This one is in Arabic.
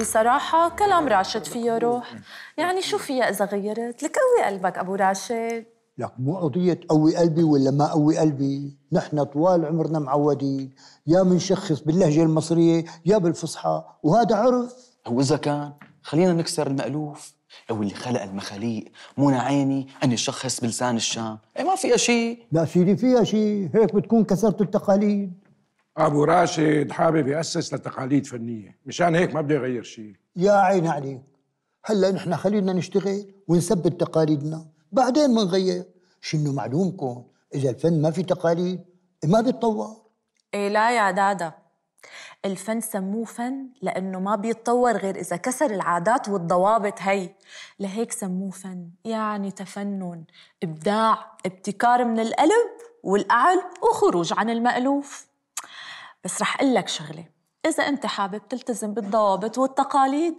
بصراحة كلام راشد فيه روح يعني شو فيها إذا غيرت لك قوي قلبك أبو راشد لك مو قضية قوي قلبي ولا ما قوي قلبي نحن طوال عمرنا معودين يا منشخص باللهجة المصرية يا بالفصحى وهذا عرف هو إذا كان خلينا نكسر المألوف أو اللي خلق المخاليق مو عيني أن يشخص بلسان الشام إيه ما فيها شيء لا سيدي فيها شيء هيك بتكون كسرت التقاليد ابو راشد حابب ياسس لتقاليد فنيه مشان هيك ما بده يغير شيء يا عين عليك هلا نحن خلينا نشتغل ونثبت تقاليدنا بعدين بنغير شنو معلومكم اذا الفن ما في تقاليد ما بيتطور إيه لا يا دادا الفن سموه فن لأنه ما بيتطور غير إذا كسر العادات والضوابط هي لهيك سموه فن يعني تفنن إبداع ابتكار من القلب والقعل وخروج عن المألوف بس رح أقول لك شغلة إذا أنت حابب تلتزم بالضوابط والتقاليد